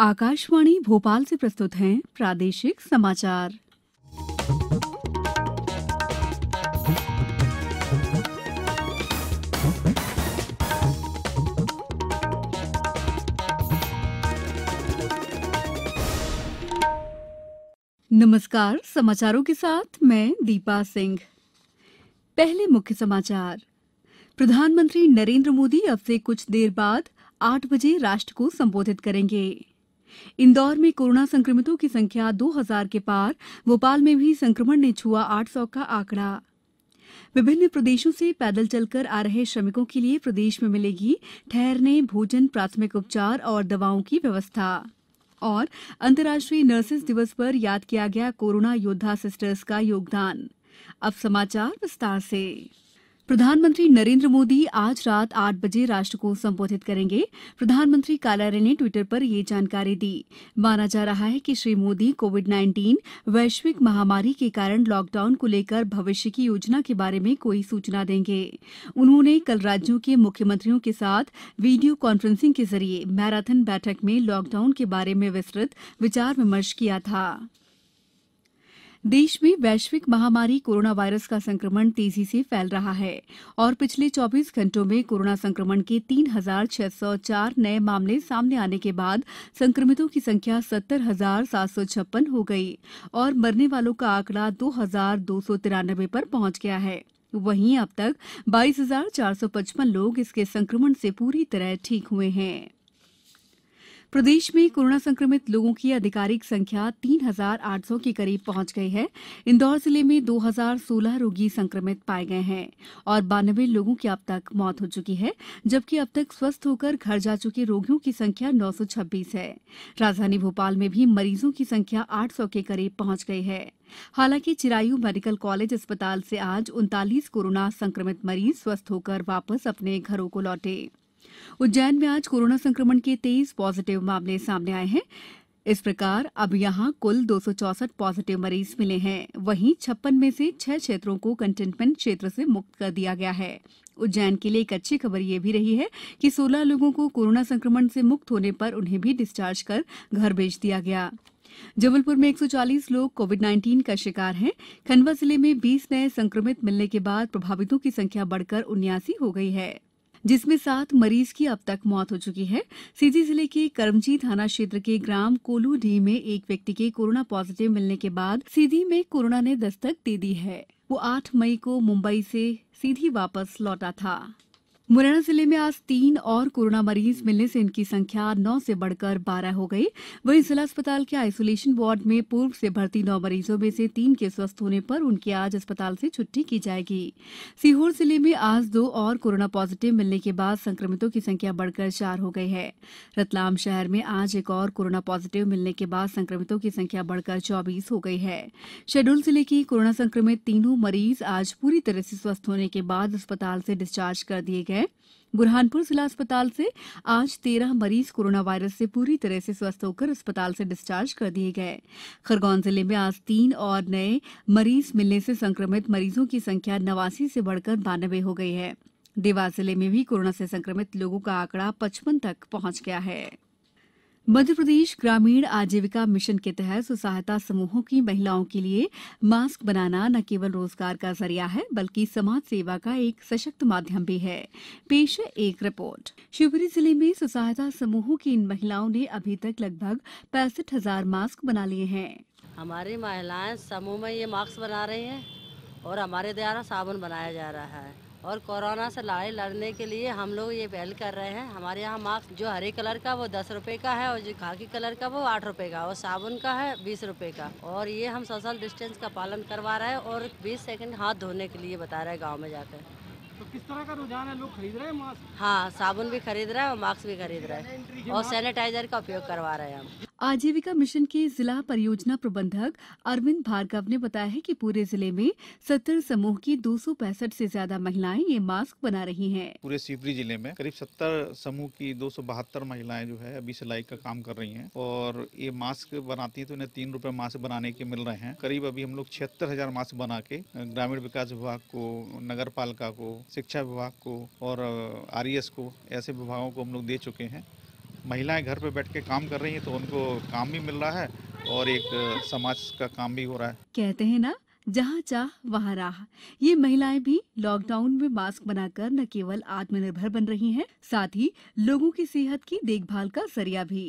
आकाशवाणी भोपाल से प्रस्तुत हैं प्रादेशिक समाचार नमस्कार समाचारों के साथ मैं दीपा सिंह पहले मुख्य समाचार प्रधानमंत्री नरेंद्र मोदी अब से कुछ देर बाद आठ बजे राष्ट्र को संबोधित करेंगे इंदौर में कोरोना संक्रमितों की संख्या दो हजार के पार भोपाल में भी संक्रमण ने छुआ आठ सौ का आंकड़ा विभिन्न प्रदेशों से पैदल चलकर आ रहे श्रमिकों के लिए प्रदेश में मिलेगी ठहरने भोजन प्राथमिक उपचार और दवाओं की व्यवस्था और अंतर्राष्ट्रीय नर्सेस दिवस पर याद किया गया कोरोना योद्धा सिस्टर्स का योगदान अब समाचार विस्तार से प्रधानमंत्री नरेन्द्र मोदी आज रात आठ बजे राष्ट्र को संबोधित करेंगे प्रधानमंत्री कार्यालय ने ट्विटर पर यह जानकारी दी माना जा रहा है कि श्री मोदी कोविड नाइन्टीन वैश्विक महामारी के कारण लॉकडाउन को लेकर भविष्य की योजना के बारे में कोई सूचना देंगे उन्होंने कल राज्यों के मुख्यमंत्रियों के साथ वीडियो कॉन्फ्रेंसिंग के जरिए मैराथन बैठक में लॉकडाउन के बारे में विस्तृत विचार विमर्श किया था कोरोना देश में वैश्विक महामारी कोरोना वायरस का संक्रमण तेजी से फैल रहा है और पिछले 24 घंटों में कोरोना संक्रमण के 3604 नए मामले सामने आने के बाद संक्रमितों की संख्या सत्तर हो गई और मरने वालों का आंकड़ा दो पर पहुंच गया है वहीं अब तक 22,455 लोग इसके संक्रमण से पूरी तरह ठीक हुए हैं प्रदेश में कोरोना संक्रमित लोगों की आधिकारिक संख्या तीन हजार आठ सौ के करीब पहुंच गई है इंदौर जिले में दो हजार सोलह रोगी संक्रमित पाए गए हैं और बानवे लोगों की अब तक मौत हो चुकी है जबकि अब तक स्वस्थ होकर घर जा चुके रोगियों की संख्या नौ सौ छब्बीस है राजधानी भोपाल में भी मरीजों की संख्या आठ सौ के करीब पहुंच गई है हालांकि चिरायू मेडिकल कॉलेज अस्पताल से आज उनतालीस कोरोना संक्रमित मरीज स्वस्थ होकर वापस अपने घरों को लौटे उज्जैन में आज कोरोना संक्रमण के तेईस पॉजिटिव मामले सामने आए हैं इस प्रकार अब यहां कुल दो पॉजिटिव मरीज मिले हैं वहीं छप्पन में से छह क्षेत्रों को कंटेनमेंट क्षेत्र से मुक्त कर दिया गया है उज्जैन के लिए एक अच्छी खबर यह भी रही है कि 16 लोगों को कोरोना संक्रमण से मुक्त होने पर उन्हें भी डिस्चार्ज कर घर भेज दिया गया जबलपुर में 140 लोग कोविड 19 का शिकार हैं खंडवा जिले में 20 नए संक्रमित मिलने के बाद प्रभावितों की संख्या बढ़कर उन्यासी हो गई है जिसमें सात मरीज की अब तक मौत हो चुकी है सीधी जिले के करमजी थाना क्षेत्र के ग्राम कोलूडीह में एक व्यक्ति के कोरोना पॉजिटिव मिलने के बाद सीधी में कोरोना ने दस्तक दे दी है वो आठ मई को मुंबई से सीधी वापस लौटा था मुरैना जिले में आज तीन और कोरोना मरीज मिलने से इनकी संख्या नौ से बढ़कर बारह हो गई वहीं जिला अस्पताल के आइसोलेशन वार्ड में पूर्व से भर्ती नौ मरीजों में से तीन के स्वस्थ होने पर उनकी आज अस्पताल से छुट्टी की जाएगी सीहोर जिले में आज दो और कोरोना पॉजिटिव मिलने के बाद संक्रमितों की संख्या बढ़कर चार हो गई है रतलाम शहर में आज एक और कोरोना पॉजिटिव मिलने के बाद संक्रमितों की संख्या बढ़कर चौबीस हो गई है शहडोल जिले की कोरोना संक्रमित तीनों मरीज आज पूरी तरह से स्वस्थ होने के बाद अस्पताल से डिस्चार्ज कर दिए गए है बुरहानपुर जिला अस्पताल से आज तेरह मरीज कोरोना वायरस से पूरी तरह से स्वस्थ होकर अस्पताल से डिस्चार्ज कर दिए गए खरगोन जिले में आज तीन और नए मरीज मिलने से संक्रमित मरीजों की संख्या नवासी से बढ़कर बानबे हो गई है देवास जिले में भी कोरोना से संक्रमित लोगों का आंकड़ा पचपन तक पहुंच गया है मिशन मध्यप्रदेश ग्रामीण आजीविका मिशन के तहत स्व सहायता समूहों की महिलाओं के लिए मास्क बनाना न केवल रोजगार का जरिया है बल्कि समाज सेवा का एक सशक्त माध्यम भी है पेश है एक रिपोर्ट शिवपुरी जिले में स्व सहायता समूहों की इन महिलाओं ने अभी तक लगभग पैंसठ हजार मास्क बना लिए हैं हमारी महिलाएं समूह में ये मास्क बना रही हैं और हमारे द्वारा साबुन बनाया जा रहा है और कोरोना से लड़ाई लड़ने के लिए हम लोग ये पहल कर रहे हैं हमारे यहाँ मास्क जो हरे कलर का वो दस रुपए का है और जो खाकी कलर का वो आठ रुपए का और साबुन का है बीस रुपए का और ये हम सोशल डिस्टेंस का पालन करवा रहे हैं और बीस सेकंड हाथ धोने के लिए बता रहे हैं गाँव में जाकर तो किस तरह का रुझान है लोग खरीद रहे हैं मास्क हाँ साबुन भी खरीद रहे हैं और मास्क भी खरीद रहे हैं और सैनिटाइजर का उपयोग करवा रहे हैं हम आजीविका मिशन के जिला परियोजना प्रबंधक अरविंद भार्गव ने बताया कि पूरे जिले में सत्तर समूह की दो से ज्यादा महिलाएं ये मास्क बना रही हैं। पूरे सीवरी जिले में करीब सत्तर समूह की दो महिलाएं जो है अभी सिलाई का काम कर रही है और ये मास्क बनाती है तो इन्हें तीन रूपए मास्क बनाने के मिल रहे हैं करीब अभी हम लोग छिहत्तर हजार मास्क बना के ग्रामीण विकास विभाग को नगर को शिक्षा विभाग को और आर को ऐसे विभागों को हम लोग दे चुके हैं महिलाएं घर पे बैठ के काम कर रही हैं तो उनको काम भी मिल रहा है और एक समाज का काम भी हो रहा है कहते हैं ना जहाँ चाह वहाँ राह ये महिलाएं भी लॉकडाउन में मास्क बनाकर न केवल आत्मनिर्भर बन रही हैं साथ ही लोगों की सेहत की देखभाल का जरिया भी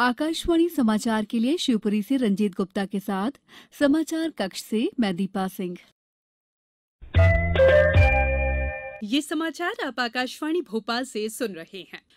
आकाशवाणी समाचार के लिए शिवपुरी से रंजीत गुप्ता के साथ समाचार कक्ष से मैं दीपा सिंह ये समाचार आप आकाशवाणी भोपाल से सुन रहे हैं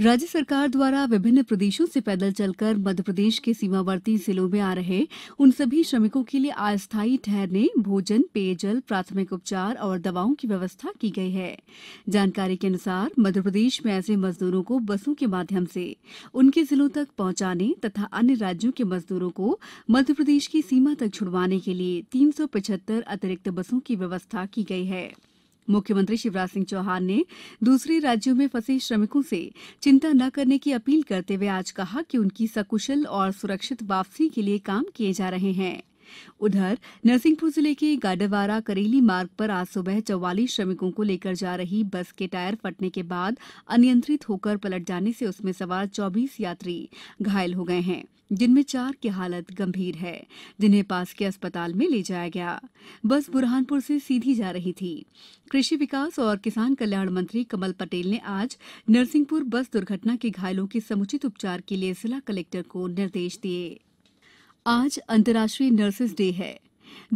राज्य सरकार द्वारा विभिन्न प्रदेशों से पैदल चलकर मध्यप्रदेश के सीमावर्ती जिलों में आ रहे उन सभी श्रमिकों के लिए अस्थायी ठहरने भोजन पेयजल प्राथमिक उपचार और दवाओं की व्यवस्था की गई है जानकारी के अनुसार मध्यप्रदेश में ऐसे मजदूरों को बसों के माध्यम से उनके जिलों तक पहुंचाने तथा अन्य राज्यों के मजदूरों को मध्यप्रदेश की सीमा तक छुड़वाने के लिए तीन अतिरिक्त बसों की व्यवस्था की गई है मुख्यमंत्री शिवराज सिंह चौहान ने दूसरे राज्यों में फंसे श्रमिकों से चिंता न करने की अपील करते हुए आज कहा कि उनकी सकुशल और सुरक्षित वापसी के लिए काम किए जा रहे हैं उधर नरसिंहपुर जिले के गाडरवारा करेली मार्ग पर आज सुबह चौवालीस श्रमिकों को लेकर जा रही बस के टायर फटने के बाद अनियंत्रित होकर पलट जाने से उसमें सवार चौबीस यात्री घायल हो गए हैं जिनमें चार की हालत गंभीर है जिन्हें पास के अस्पताल में ले जाया गया बस बुरहानपुर से सीधी जा रही थी कृषि विकास और किसान कल्याण मंत्री कमल पटेल ने आज नरसिंहपुर बस दुर्घटना के घायलों के समुचित उपचार के लिए जिला कलेक्टर को निर्देश दिए आज अंतर्राष्ट्रीय नर्सेस डे है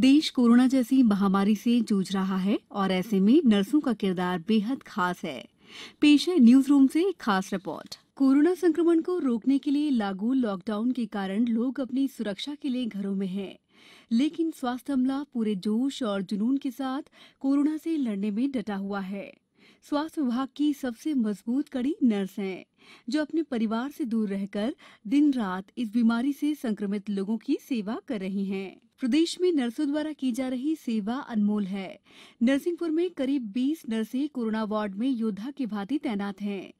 देश कोरोना जैसी महामारी से जूझ रहा है और ऐसे में नर्सों का किरदार बेहद खास है पेश है न्यूज रूम से एक खास रिपोर्ट कोरोना संक्रमण को रोकने के लिए लागू लॉकडाउन के कारण लोग अपनी सुरक्षा के लिए घरों में हैं लेकिन स्वास्थ्य अमला पूरे जोश और जुनून के साथ कोरोना से लड़ने में डटा हुआ है स्वास्थ्य विभाग की सबसे मजबूत कड़ी नर्स हैं जो अपने परिवार से दूर रहकर दिन रात इस बीमारी से संक्रमित लोगों की सेवा कर रही हैं प्रदेश में नर्सों द्वारा की जा रही सेवा अनमोल है नरसिंहपुर में करीब 20 नर्सें कोरोना वार्ड में योद्धा की भांति तैनात हैं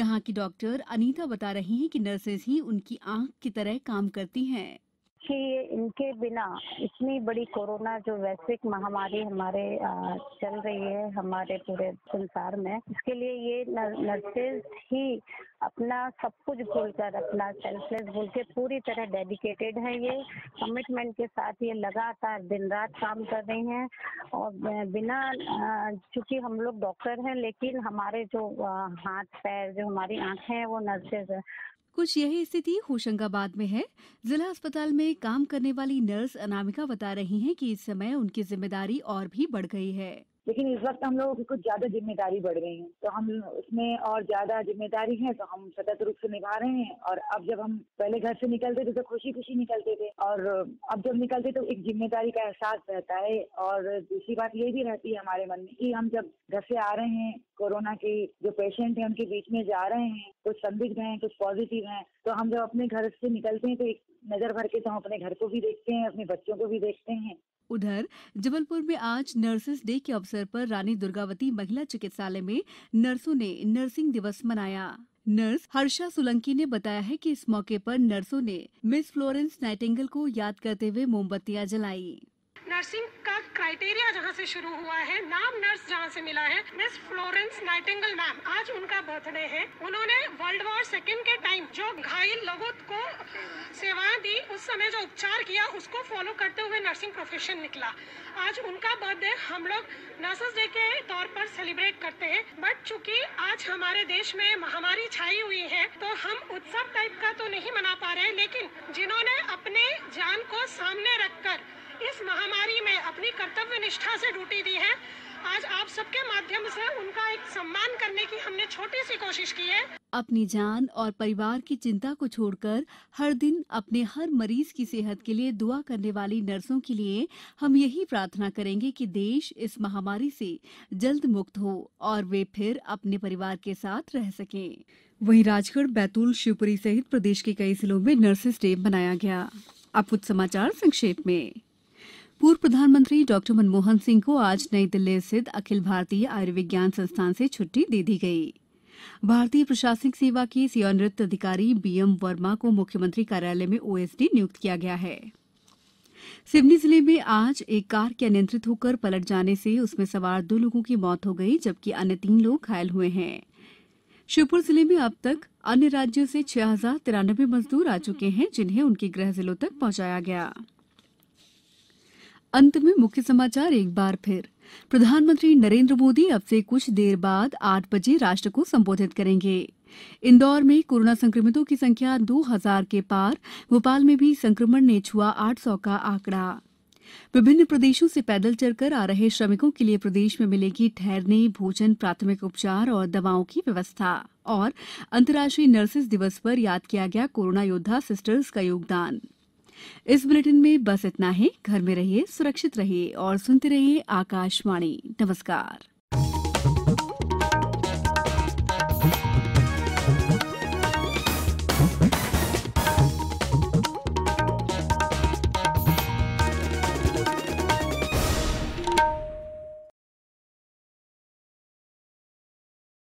यहां की डॉक्टर अनीता बता रही हैं कि नर्सेज ही उनकी आंख की तरह काम करती हैं कि इनके बिना इतनी बड़ी कोरोना जो वैश्विक महामारी हमारे चल रही है हमारे पूरे संसार में इसके लिए ये नर्सेज ही अपना सब कुछ भूलकर अपना सेल्फलेस भूल के पूरी तरह डेडिकेटेड है ये कमिटमेंट के साथ ये लगातार दिन रात काम कर रहे हैं और बिना चूंकि हम लोग डॉक्टर हैं लेकिन हमारे जो हाथ पैर जो हमारी आँखें हैं वो नर्सेज है कुछ यही स्थिति होशंगाबाद में है जिला अस्पताल में काम करने वाली नर्स अनामिका बता रही हैं कि इस समय उनकी जिम्मेदारी और भी बढ़ गई है लेकिन इस वक्त हम लोगों की कुछ ज्यादा जिम्मेदारी बढ़ गई है तो हम उसमें और ज्यादा जिम्मेदारी है तो हम सतत रूप से निभा रहे हैं और अब जब हम पहले घर से निकलते थे तो खुशी खुशी निकलते थे और अब जब निकलते तो एक जिम्मेदारी का एहसास रहता है और दूसरी बात ये भी रहती है हमारे मन में कि हम जब घर से आ रहे हैं कोरोना के जो पेशेंट हैं उनके बीच में जा रहे हैं कुछ संदिग्ध हैं कुछ पॉजिटिव हैं तो हम जब अपने घर से निकलते हैं तो एक नजर भर के तो हम अपने घर को भी देखते हैं अपने बच्चों को भी देखते हैं उधर जबलपुर में आज नर्सेस डे के अवसर पर रानी दुर्गावती महिला चिकित्सालय में नर्सों ने नर्सिंग दिवस मनाया नर्स हर्षा सोलंकी ने बताया है कि इस मौके पर नर्सों ने मिस फ्लोरेंस नाइटेंगल को याद करते हुए मोमबत्तियां जलाई नर्सिंग का क्राइटेरिया जहाँ से शुरू हुआ है नाम नर्स जहाँ से मिला है मिस फ्लोरेंस नाइटिंगल मैम आज उनका बर्थडे है उन्होंने वर्ल्ड वॉर सेकेंड के टाइम जो घायल लोगों को सेवाएं दी उस समय जो उपचार किया उसको फॉलो करते हुए नर्सिंग प्रोफेशन निकला आज उनका बर्थडे हम लोग नर्सेस डे के तौर पर सेलिब्रेट करते हैं बट चूंकि आज हमारे देश में महामारी छाई हुई है तो हम उत्सव टाइप का तो नहीं मना पा रहे लेकिन जिन्होंने अपने जान को सामने रखकर इस महामारी में अपनी कर्तव्य निष्ठा से ड्यूटी दी है आज आप सबके माध्यम से उनका एक सम्मान करने की हमने छोटी सी कोशिश की है अपनी जान और परिवार की चिंता को छोड़कर हर दिन अपने हर मरीज की सेहत के लिए दुआ करने वाली नर्सों के लिए हम यही प्रार्थना करेंगे कि देश इस महामारी से जल्द मुक्त हो और वे फिर अपने परिवार के साथ रह सकें वहीं राजगढ़ बैतूल शिवपुरी सहित प्रदेश के कई जिलों में नर्सेस डे मनाया गया अब कुछ समाचार संक्षेप में पूर्व प्रधानमंत्री डॉक्टर मनमोहन सिंह को आज नई दिल्ली स्थित अखिल भारतीय आयुर्विज्ञान संस्थान से छुट्टी दे दी गई भारतीय प्रशासनिक सेवा के सेवानिवृत्त अधिकारी बीएम वर्मा को मुख्यमंत्री कार्यालय में ओएसडी नियुक्त किया गया है सिवनी जिले में आज एक कार के अनियंत्रित होकर पलट जाने से उसमें सवार दो लोगों की मौत हो गई जबकि अन्य तीन लोग घायल हुए हैं श्योपुर जिले में अब तक अन्य राज्यों से छह हजार तिरानबे मजदूर आ चुके हैं जिन्हें उनके गृह जिलों तक पहुंचाया गया अंत में मुख्य समाचार एक बार फिर प्रधानमंत्री नरेंद्र मोदी अब से कुछ देर बाद आठ बजे राष्ट्र को संबोधित करेंगे इंदौर में कोरोना संक्रमितों की संख्या दो हजार के पार भोपाल में भी संक्रमण ने छुआ आठ सौ का आंकड़ा विभिन्न प्रदेशों से पैदल चलकर आ रहे श्रमिकों के लिए प्रदेश में मिलेगी ठहरने भोजन प्राथमिक उपचार और दवाओं की व्यवस्था और अंतर्राष्ट्रीय नर्सेस दिवस पर याद किया गया कोरोना योद्वा सिस्टर्स का योगदान इस बुलेटिन में बस इतना ही घर में रहिए सुरक्षित रहिए और सुनते रहिए आकाशवाणी नमस्कार